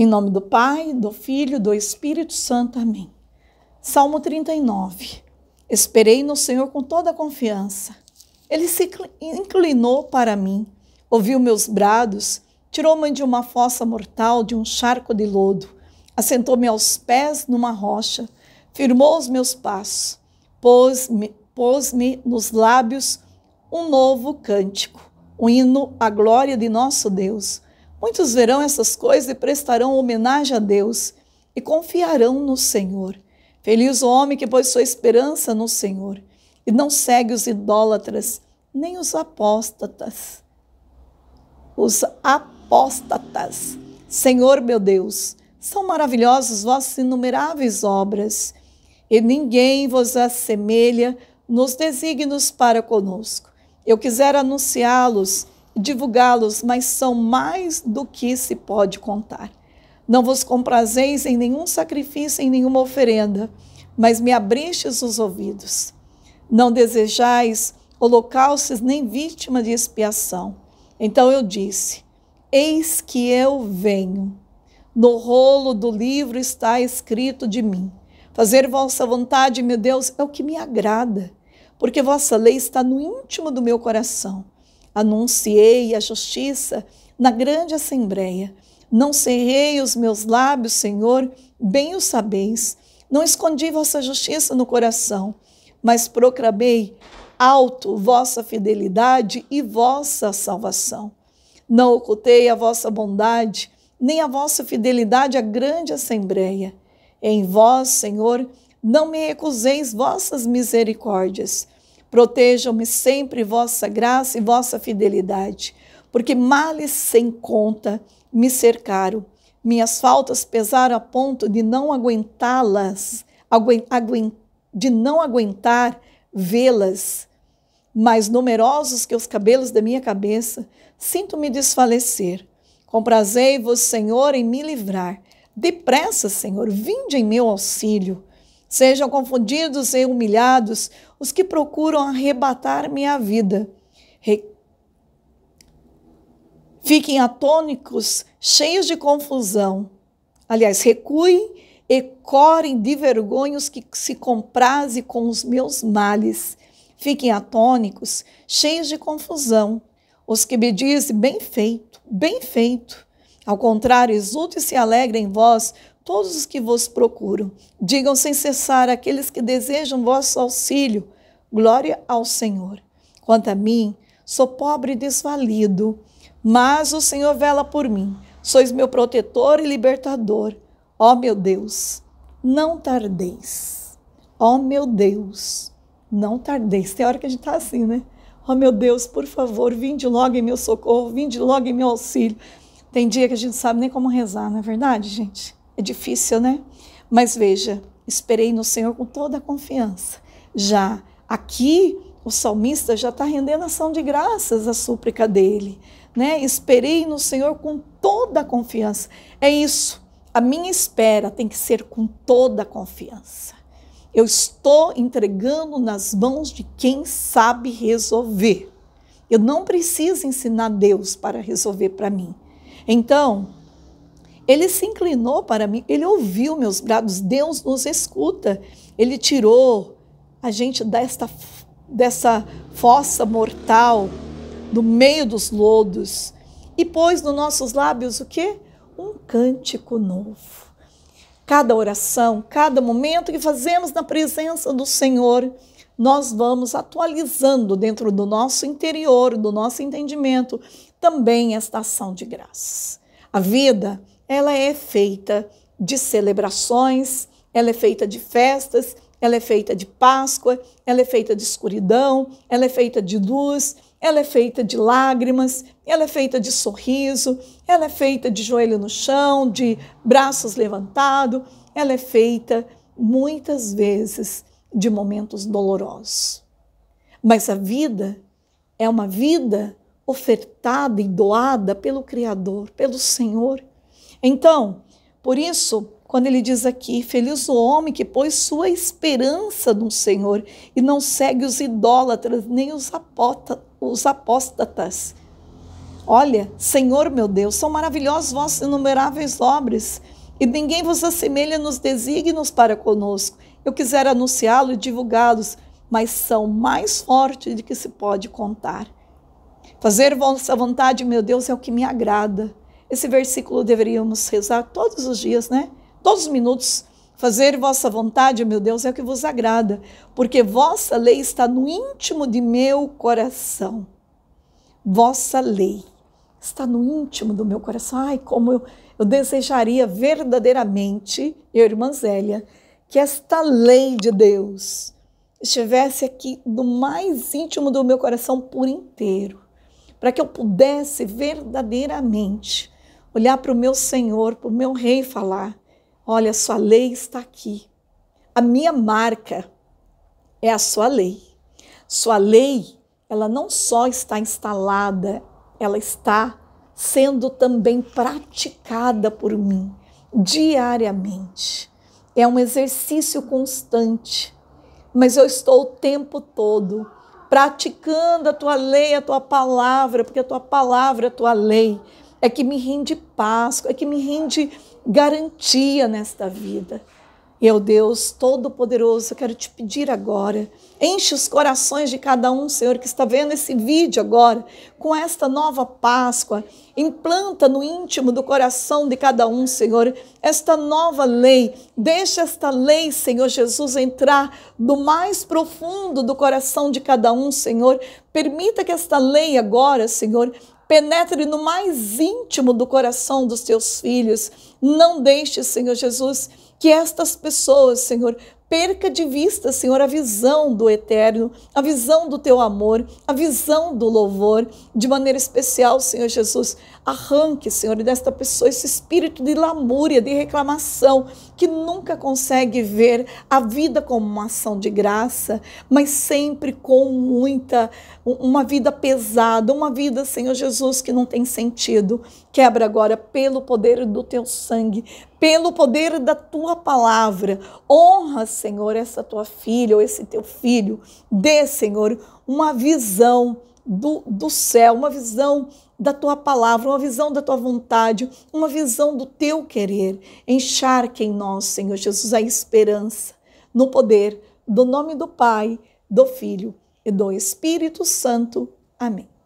Em nome do Pai, do Filho, do Espírito Santo. Amém. Salmo 39. Esperei no Senhor com toda a confiança. Ele se inclinou para mim, ouviu meus brados, tirou-me de uma fossa mortal, de um charco de lodo, assentou-me aos pés numa rocha, firmou os meus passos, pôs-me pôs -me nos lábios um novo cântico, um hino à glória de nosso Deus. Muitos verão essas coisas e prestarão homenagem a Deus e confiarão no Senhor. Feliz o homem que pôs sua esperança no Senhor e não segue os idólatras, nem os apóstatas. Os apóstatas. Senhor meu Deus, são maravilhosas vossas inumeráveis obras, e ninguém vos assemelha nos desígnios para conosco. Eu quiser anunciá-los divulgá-los, mas são mais do que se pode contar. Não vos comprazeis em nenhum sacrifício, em nenhuma oferenda, mas me abristes os ouvidos. Não desejais holocaustos nem vítima de expiação. Então eu disse: Eis que eu venho. No rolo do livro está escrito de mim. Fazer vossa vontade, meu Deus, é o que me agrada, porque vossa lei está no íntimo do meu coração anunciei a justiça na grande assembléia. Não cerrei os meus lábios, Senhor, bem o sabeis. Não escondi vossa justiça no coração, mas proclamei alto vossa fidelidade e vossa salvação. Não ocultei a vossa bondade, nem a vossa fidelidade à grande assembléia. Em vós, Senhor, não me recuseis vossas misericórdias Protejam-me sempre vossa graça e vossa fidelidade, porque males sem conta me cercaram. Minhas faltas pesaram a ponto de não aguentá-las, de não aguentar vê-las. Mais numerosos que os cabelos da minha cabeça, sinto-me desfalecer. Comprazei-vos, Senhor, em me livrar. Depressa, Senhor, vinde em meu auxílio. Sejam confundidos e humilhados os que procuram arrebatar minha vida. Re... Fiquem atônicos, cheios de confusão. Aliás, recuem e corem de vergonha os que se comprazem com os meus males. Fiquem atônicos, cheios de confusão. Os que me dizem, bem feito, bem feito. Ao contrário, exultem e se alegrem em vós, todos os que vos procuram. Digam sem cessar aqueles que desejam vosso auxílio. Glória ao Senhor. Quanto a mim, sou pobre e desvalido, mas o Senhor vela por mim. Sois meu protetor e libertador. Ó meu Deus, não tardeis. Ó meu Deus, não tardeis. Tem hora que a gente está assim, né? Ó meu Deus, por favor, vinde logo em meu socorro, vinde logo em meu auxílio. Tem dia que a gente sabe nem como rezar, não é verdade, gente? É difícil, né? Mas veja, esperei no Senhor com toda a confiança. Já aqui, o salmista já está rendendo ação de graças à súplica dele. Né? Esperei no Senhor com toda a confiança. É isso. A minha espera tem que ser com toda a confiança. Eu estou entregando nas mãos de quem sabe resolver. Eu não preciso ensinar Deus para resolver para mim. Então, ele se inclinou para mim, ele ouviu meus brados, Deus nos escuta. Ele tirou a gente desta, dessa fossa mortal, do meio dos lodos, e pôs nos nossos lábios o quê? Um cântico novo. Cada oração, cada momento que fazemos na presença do Senhor, nós vamos atualizando dentro do nosso interior, do nosso entendimento, também esta ação de graça. A vida ela é feita de celebrações, ela é feita de festas, ela é feita de Páscoa, ela é feita de escuridão, ela é feita de luz, ela é feita de lágrimas, ela é feita de sorriso, ela é feita de joelho no chão, de braços levantados, ela é feita muitas vezes de momentos dolorosos. Mas a vida é uma vida ofertada e doada pelo Criador, pelo Senhor, então, por isso, quando ele diz aqui: Feliz o homem que pôs sua esperança no Senhor e não segue os idólatras nem os, os apóstatas. Olha, Senhor meu Deus, são maravilhosas vossas inumeráveis obras e ninguém vos assemelha nos desígnios para conosco. Eu quiser anunciá los e divulgá-los, mas são mais fortes do que se pode contar. Fazer vossa vontade, meu Deus, é o que me agrada. Esse versículo deveríamos rezar todos os dias, né? Todos os minutos. Fazer vossa vontade, meu Deus, é o que vos agrada, porque vossa lei está no íntimo de meu coração. Vossa lei está no íntimo do meu coração. Ai, como eu, eu desejaria verdadeiramente, eu, irmã Zélia, que esta lei de Deus estivesse aqui no mais íntimo do meu coração por inteiro, para que eu pudesse verdadeiramente olhar para o meu Senhor, para o meu Rei falar: Olha, a sua lei está aqui. A minha marca é a sua lei. Sua lei, ela não só está instalada, ela está sendo também praticada por mim diariamente. É um exercício constante, mas eu estou o tempo todo praticando a tua lei, a tua palavra, porque a tua palavra é a tua lei é que me rende Páscoa, é que me rende garantia nesta vida. E o Deus Todo-Poderoso, eu quero te pedir agora, enche os corações de cada um, Senhor, que está vendo esse vídeo agora, com esta nova Páscoa. Implanta no íntimo do coração de cada um, Senhor, esta nova lei. Deixa esta lei, Senhor Jesus, entrar do mais profundo do coração de cada um, Senhor. Permita que esta lei agora, Senhor, penetre no mais íntimo do coração dos teus filhos. Não deixe, Senhor Jesus, que estas pessoas, Senhor, perca de vista, Senhor, a visão do eterno, a visão do teu amor, a visão do louvor, de maneira especial, Senhor Jesus. Arranque, Senhor, desta pessoa esse espírito de lamúria, de reclamação, que nunca consegue ver a vida como uma ação de graça, mas sempre com muita, uma vida pesada, uma vida, Senhor Jesus, que não tem sentido. Quebra agora pelo poder do teu sangue, pelo poder da tua palavra. Honra, Senhor, essa tua filha ou esse teu filho. Dê, Senhor, uma visão do, do céu, uma visão da tua palavra, uma visão da tua vontade, uma visão do teu querer. Encharque em nós, Senhor Jesus, a esperança no poder do nome do Pai, do Filho e do Espírito Santo. Amém.